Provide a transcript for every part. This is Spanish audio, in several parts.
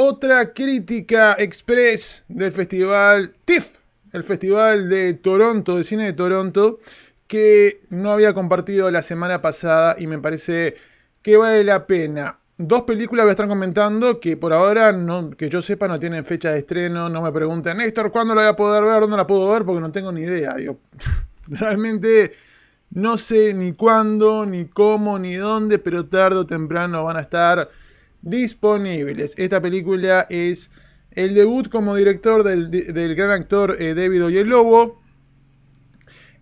Otra crítica express del festival TIFF, el festival de Toronto, de cine de Toronto, que no había compartido la semana pasada y me parece que vale la pena. Dos películas que están comentando que por ahora, que yo sepa, no tienen fecha de estreno. No me pregunten, Néstor, ¿cuándo la voy a poder ver? ¿Dónde la puedo ver? Porque no tengo ni idea. Yo, realmente no sé ni cuándo, ni cómo, ni dónde, pero tarde o temprano van a estar disponibles. Esta película es el debut como director del, gran actor y eh, David Lobo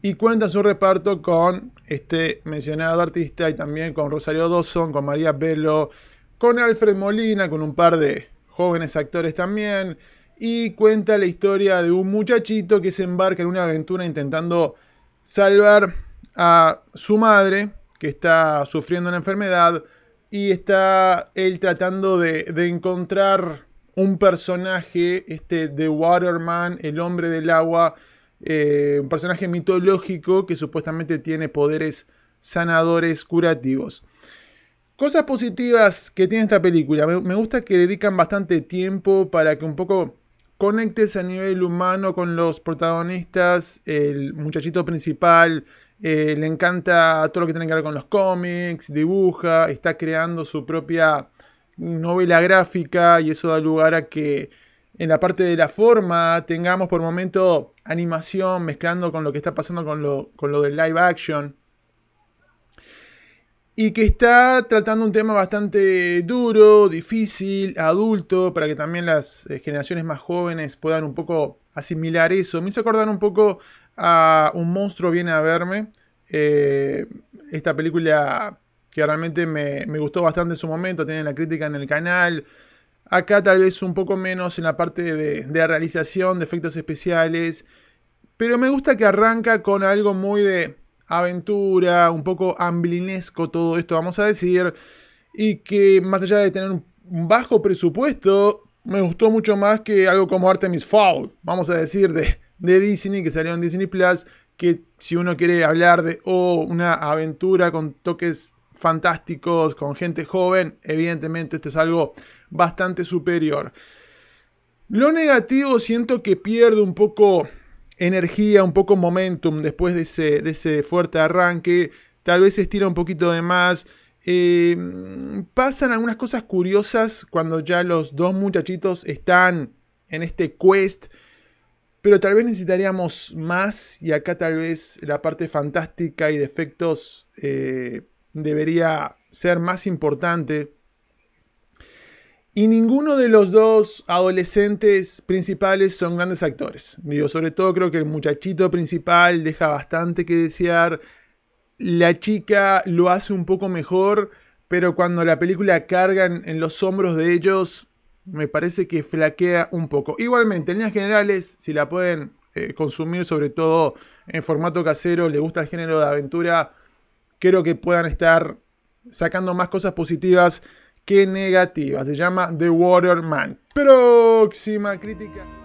y cuenta su reparto con este mencionado artista y también con Rosario Dawson, con María Bello, con Alfred Molina, con un par de jóvenes actores también y cuenta la historia de un muchachito que se embarca en una aventura intentando salvar a su madre que está sufriendo una enfermedad y está él tratando de, encontrar un personaje, este The Waterman, el hombre del agua, eh, un personaje mitológico que supuestamente tiene poderes sanadores curativos. Cosas positivas que tiene esta película. Me, me gusta que dedican bastante tiempo para que un poco conectes a nivel humano con los protagonistas, el muchachito principal, eh, le encanta todo lo que tiene que ver con los cómics, dibuja, está creando su propia novela gráfica y eso da lugar a que en la parte de la forma tengamos por momento animación mezclando con lo que está pasando con lo, con lo del live action y que está tratando un tema bastante duro, difícil, adulto, para que también las eh, generaciones más jóvenes puedan un poco asimilar eso. Me hizo acordar un poco a Un monstruo viene a verme, eh, esta película que realmente me, gustó bastante en su momento, Tiene la crítica en el canal. Acá tal vez un poco menos en la parte de, de realización, de efectos especiales. Pero me gusta que arranca con algo muy de aventura, un poco amblinesco todo esto, vamos a decir, y que más allá de tener un bajo presupuesto, me gustó mucho más que algo como Artemis Fowl, vamos a decir, de, Disney, que salió en Disney Plus, que si uno quiere hablar de una aventura con toques fantásticos, con gente joven, evidentemente este es algo bastante superior. Lo negativo siento que pierde un poco energía, un poco momentum después de ese, de ese fuerte arranque. Tal vez se estira un poquito de más. Eh, pasan algunas cosas curiosas cuando ya los dos muchachitos están en este quest. Pero tal vez necesitaríamos más y acá tal vez la parte fantástica y de efectos eh, debería ser más importante. Y ninguno de los dos adolescentes principales son grandes actores. Digo, sobre todo creo que el muchachito principal deja bastante que desear. La chica lo hace un poco mejor, pero cuando la película carga en, los hombros de ellos, me parece que flaquea un poco. Igualmente, en líneas generales, si la pueden eh, consumir, sobre todo en formato casero, le gusta el género de aventura, creo que puedan estar sacando más cosas positivas que negativa. Se llama The Waterman. Próxima crítica.